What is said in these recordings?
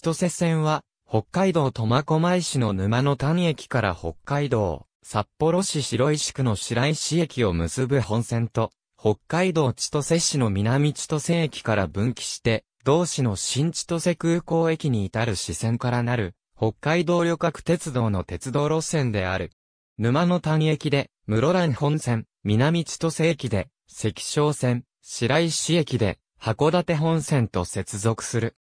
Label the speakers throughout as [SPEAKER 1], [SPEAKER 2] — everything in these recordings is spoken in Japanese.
[SPEAKER 1] 千歳線は、北海道苫小牧市の沼の谷駅から北海道、札幌市白石区の白石駅を結ぶ本線と、北海道千歳市の南千歳駅から分岐して、同市の新千歳空港駅に至る支線からなる、北海道旅客鉄道の鉄道路線である。沼の谷駅で、室蘭本線、南千歳駅で、関昌線、白石駅で、函館本線と接続する。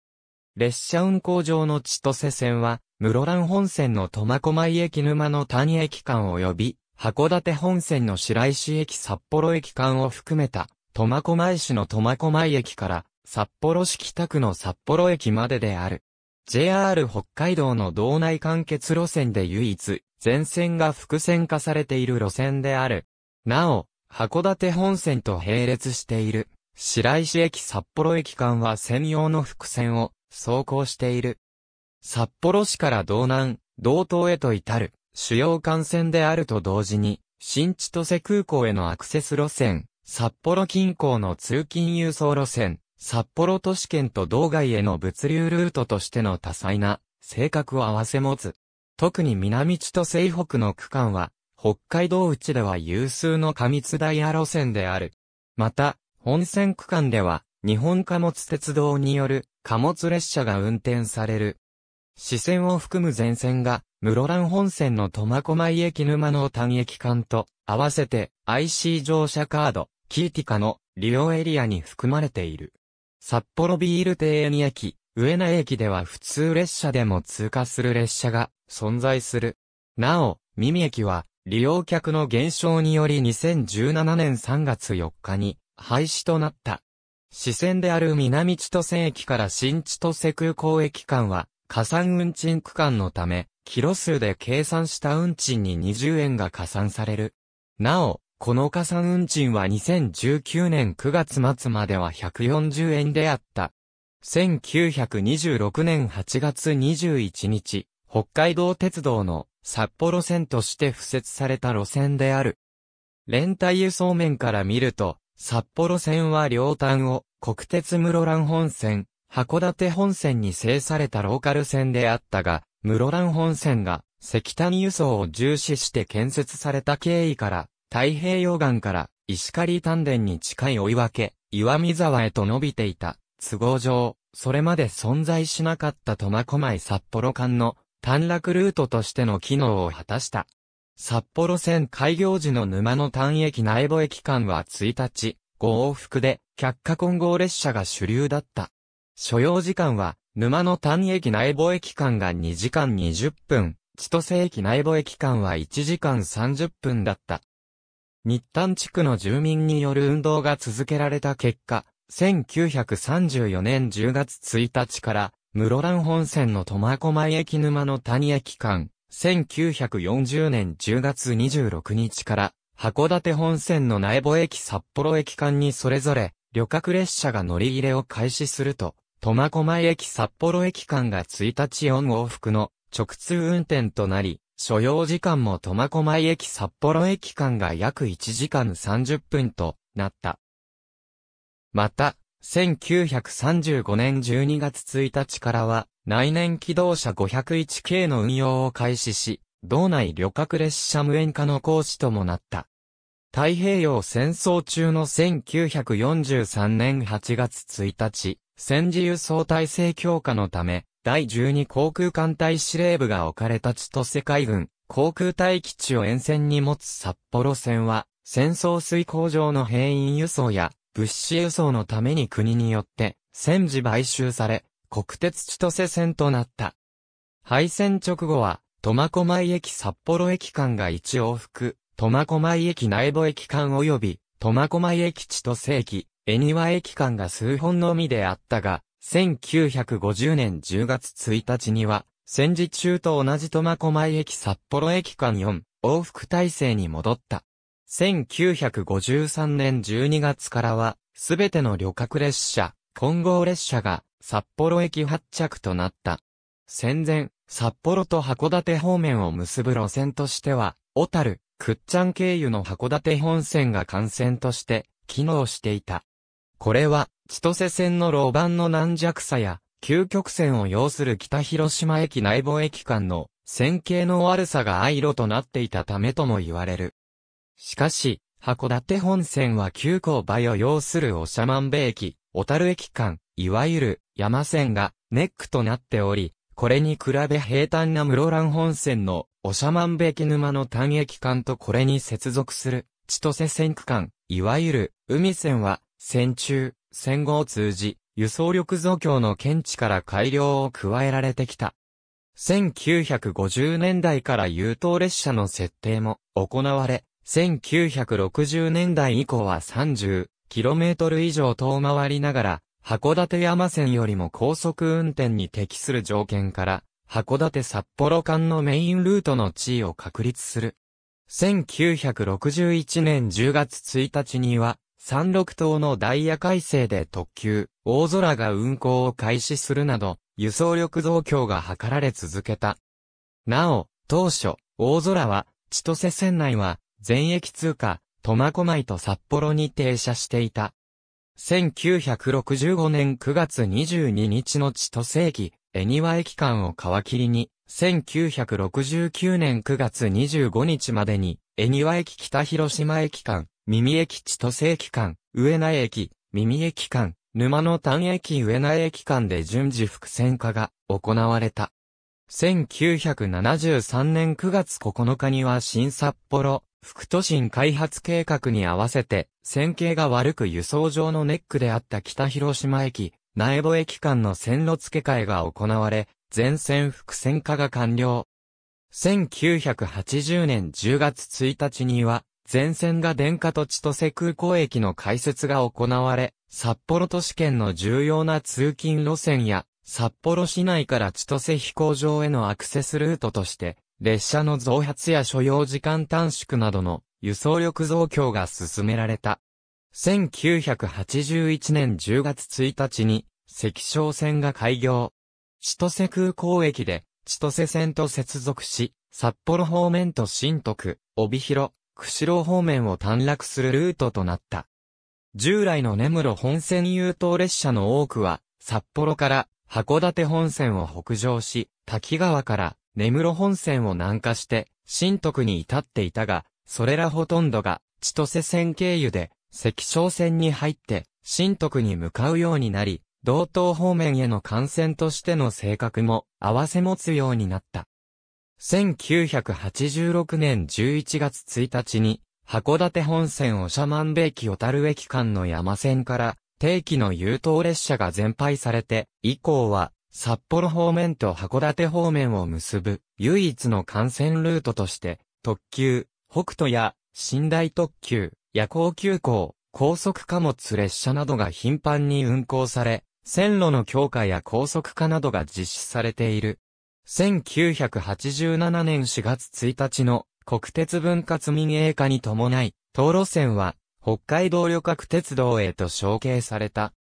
[SPEAKER 1] 列車運行上の千歳線は、室蘭本線の苫小牧駅沼の谷駅間及び、函館本線の白石駅札幌駅間を含めた、苫小牧市の苫小牧駅から、札幌市北区の札幌駅までである。JR 北海道の道内間欠路線で唯一、全線が複線化されている路線である。なお、函館本線と並列している、白石駅札幌駅間は専用の複線を走行している。札幌市から道南、道東へと至る、主要幹線であると同時に、新千歳空港へのアクセス路線、札幌近郊の通勤輸送路線、札幌都市圏と道外への物流ルートとしての多彩な、性格を併せ持つ。特に南千歳北の区間は、北海道内では有数の過密ダイヤ路線である。また、本線区間では、日本貨物鉄道による貨物列車が運転される。支線を含む全線が、室蘭本線の苫小牧駅沼の単駅間と、合わせて IC 乗車カード、キーティカの利用エリアに含まれている。札幌ビール庭園駅、上名駅では普通列車でも通過する列車が存在する。なお、三味駅は、利用客の減少により2017年3月4日に廃止となった。支線である南千歳駅から新千歳空港駅間は、加算運賃区間のため、キロ数で計算した運賃に20円が加算される。なお、この加算運賃は2019年9月末までは140円であった。1926年8月21日、北海道鉄道の札幌線として付設された路線である。連帯輸送面から見ると、札幌線は両端を国鉄室蘭本線、函館本線に制されたローカル線であったが、室蘭本線が石炭輸送を重視して建設された経緯から、太平洋岸から石狩丹田に近い追い分け、岩見沢へと伸びていた。都合上、それまで存在しなかった苫小牧札幌間の短絡ルートとしての機能を果たした。札幌線開業時の沼の単駅内部駅間は1日、5往復で、却下混合列車が主流だった。所要時間は、沼の谷駅内部駅間が2時間20分、千歳駅内部駅間は1時間30分だった。日丹地区の住民による運動が続けられた結果、1934年10月1日から、室蘭本線の苫小牧駅沼の谷駅間、1940年10月26日から、函館本線の苗穂駅札幌駅間にそれぞれ、旅客列車が乗り入れを開始すると、苫小牧駅札幌駅間が1日4往復の直通運転となり、所要時間も苫小牧駅札幌駅間が約1時間30分となった。また、1935年12月1日からは、内燃機動車501系の運用を開始し、道内旅客列車無縁化の講師ともなった。太平洋戦争中の1943年8月1日、戦時輸送体制強化のため、第12航空艦隊司令部が置かれた千歳海軍、航空隊基地を沿線に持つ札幌線は、戦争遂行上の兵員輸送や物資輸送のために国によって戦時買収され、国鉄千歳線となった。敗戦直後は、苫小牧駅札幌駅間が一往復、苫小牧駅内部駅間及び、苫小牧駅地と正規、恵庭駅間が数本のみであったが、1950年10月1日には、戦時中と同じ苫小牧駅札幌駅間4、往復体制に戻った。1953年12月からは、すべての旅客列車、混合列車が、札幌駅発着となった。戦前、札幌と函館方面を結ぶ路線としては、小樽、くっちゃん経由の函館本線が幹線として機能していた。これは、千歳線の路盤の軟弱さや、究極線を要する北広島駅内部駅間の線形の悪さが愛路となっていたためとも言われる。しかし、函館本線は急行場を要する長万部駅、小樽駅間、いわゆる山線がネックとなっており、これに比べ平坦な室蘭本線のおしゃまんべき沼の単駅間とこれに接続する、千歳線区間、いわゆる、海線は、線中、戦後を通じ、輸送力増強の検知から改良を加えられてきた。1950年代から優等列車の設定も行われ、1960年代以降は 30km 以上遠回りながら、函館山線よりも高速運転に適する条件から、函館札幌間のメインルートの地位を確立する。1961年10月1日には、三陸島のダイヤ改正で特急、大空が運行を開始するなど、輸送力増強が図られ続けた。なお、当初、大空は、千歳線内は、全駅通過、苫小牧と札幌に停車していた。1965年9月22日の千歳駅、恵庭駅間を皮切りに、1969年9月25日までに、恵庭駅北広島駅間、耳駅千歳駅間、上名駅、耳駅間、沼の丹駅上名駅間で順次伏線化が行われた。1973年9月9日には新札幌、副都心開発計画に合わせて、線形が悪く輸送上のネックであった北広島駅、苗穂駅間の線路付け替えが行われ、全線複線化が完了。1980年10月1日には、全線が電化と千歳空港駅の開設が行われ、札幌都市圏の重要な通勤路線や、札幌市内から千歳飛行場へのアクセスルートとして、列車の増発や所要時間短縮などの輸送力増強が進められた。1981年10月1日に、赤小線が開業。千歳空港駅で、千歳線と接続し、札幌方面と新徳、帯広、釧路方面を短絡するルートとなった。従来の根室本線優等列車の多くは、札幌から函館本線を北上し、滝川から根室本線を南下して、新徳に至っていたが、それらほとんどが千歳線経由で赤小線に入って、新徳に向かうようになり、道東方面への感染としての性格も合わせ持つようになった。1986年11月1日に、函館本線おしゃまんべ駅小樽駅間の山線から定期の優等列車が全廃されて、以降は札幌方面と函館方面を結ぶ唯一の幹線ルートとして、特急、北斗や寝台特急、夜行急行、高速貨物列車などが頻繁に運行され、線路の強化や高速化などが実施されている。1987年4月1日の国鉄分割民営化に伴い、東路線は北海道旅客鉄道へと承継された。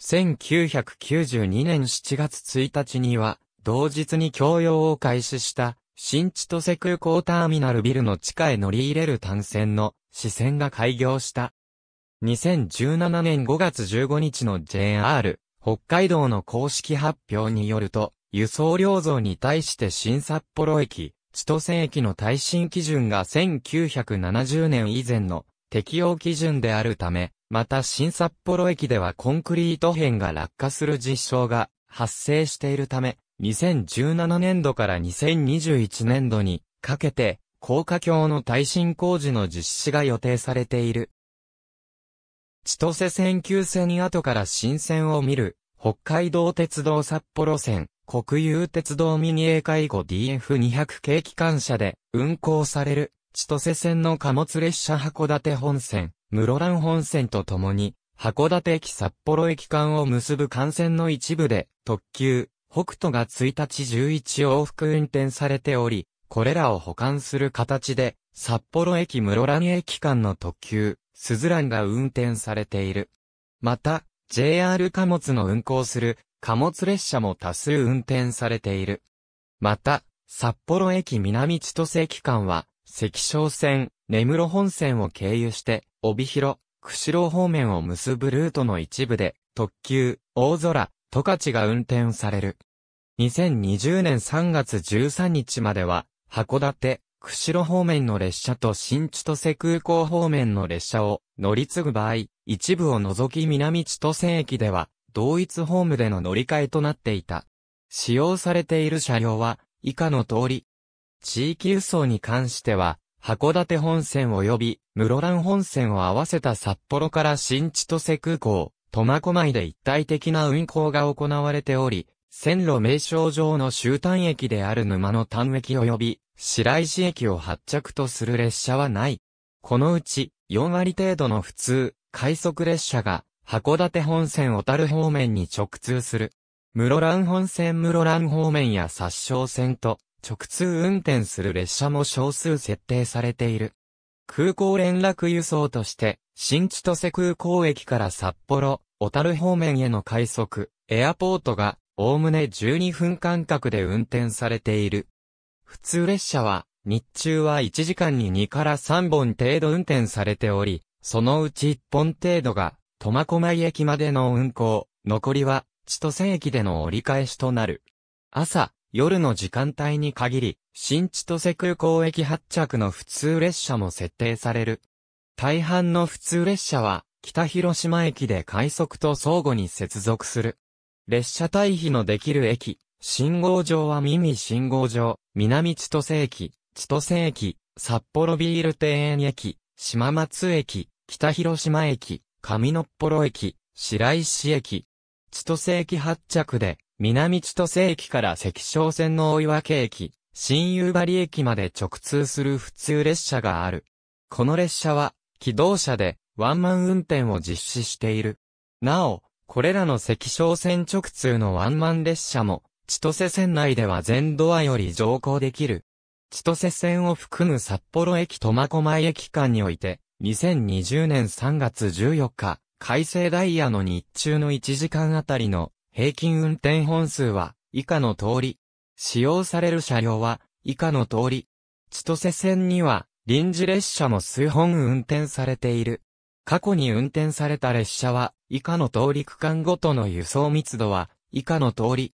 [SPEAKER 1] 1992年7月1日には、同日に供用を開始した、新千歳空港ターミナルビルの地下へ乗り入れる単線の支線が開業した。2017年5月15日の JR 北海道の公式発表によると、輸送量増に対して新札幌駅、千歳駅の耐震基準が1970年以前の適用基準であるため、また新札幌駅ではコンクリート片が落下する実証が発生しているため、2017年度から2021年度にかけて高架橋の耐震工事の実施が予定されている。千歳線急線跡から新線を見る、北海道鉄道札幌線、国有鉄道ミニ A 会後 DF200 系機関車で運行される、千歳線の貨物列車函館本線、室蘭本線とともに、函館駅札幌駅間を結ぶ幹線の一部で、特急、北斗が1日11往復運転されており、これらを保管する形で、札幌駅室蘭駅間の特急、スズランが運転されている。また、JR 貨物の運行する貨物列車も多数運転されている。また、札幌駅南千歳駅間は、関小線、根室本線を経由して、帯広、釧路方面を結ぶルートの一部で、特急、大空、十勝が運転される。2020年3月13日までは、函館、釧路方面の列車と新千歳空港方面の列車を乗り継ぐ場合、一部を除き南千歳駅では、同一ホームでの乗り換えとなっていた。使用されている車両は、以下の通り。地域輸送に関しては、函館本線及び室蘭本線を合わせた札幌から新千歳空港、苫小牧で一体的な運行が行われており、線路名称上の終端駅である沼の端駅及び白石駅を発着とする列車はない。このうち4割程度の普通、快速列車が函館本線小樽方面に直通する。室蘭本線室蘭方面や殺傷線と直通運転する列車も少数設定されている。空港連絡輸送として、新千歳空港駅から札幌、小樽方面への快速、エアポートがおおむね12分間隔で運転されている。普通列車は、日中は1時間に2から3本程度運転されており、そのうち1本程度が、苫小牧駅までの運行、残りは、千歳駅での折り返しとなる。朝、夜の時間帯に限り、新千歳空港駅発着の普通列車も設定される。大半の普通列車は、北広島駅で快速と相互に接続する。列車退避のできる駅、信号場は耳信号場、南千歳駅、千歳駅、札幌ビール庭園駅、島松駅、北広島駅、上野っぽろ駅、白石駅、千歳駅発着で、南千歳駅から石小線の大岩家駅、新夕張駅まで直通する普通列車がある。この列車は、機動車で、ワンマン運転を実施している。なお、これらの赤小線直通のワンマン列車も、千歳線内では全ドアより乗降できる。千歳線を含む札幌駅苫小牧駅間において、2020年3月14日、改正ダイヤの日中の1時間あたりの平均運転本数は以下の通り。使用される車両は以下の通り。千歳線には臨時列車も数本運転されている。過去に運転された列車は、以下の通り区間ごとの輸送密度は、以下の通り。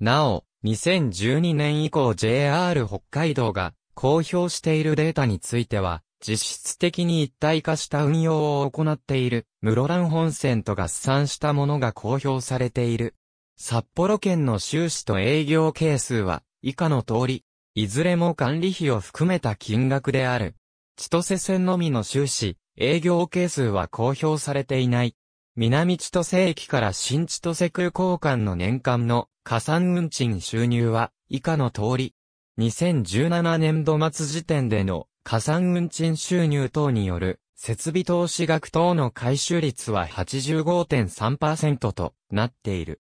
[SPEAKER 1] なお、2012年以降 JR 北海道が公表しているデータについては、実質的に一体化した運用を行っている、室蘭本線と合算したものが公表されている。札幌圏の収支と営業係数は、以下の通り、いずれも管理費を含めた金額である。千歳線のみの収支、営業係数は公表されていない。南千歳駅から新千歳空港間の年間の加算運賃収入は以下の通り。2017年度末時点での加算運賃収入等による設備投資額等の回収率は85.3%となっている。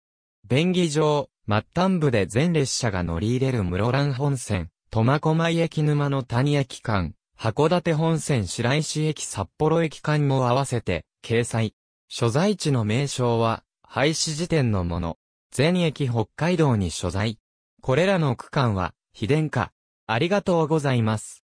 [SPEAKER 1] 便宜上、末端部で全列車が乗り入れる室蘭本線、苫小牧駅沼の谷駅間、函館本線白石駅札幌駅間も合わせて、掲載。所在地の名称は、廃止時点のもの。全駅北海道に所在。これらの区間は、非電化。ありがとうございます。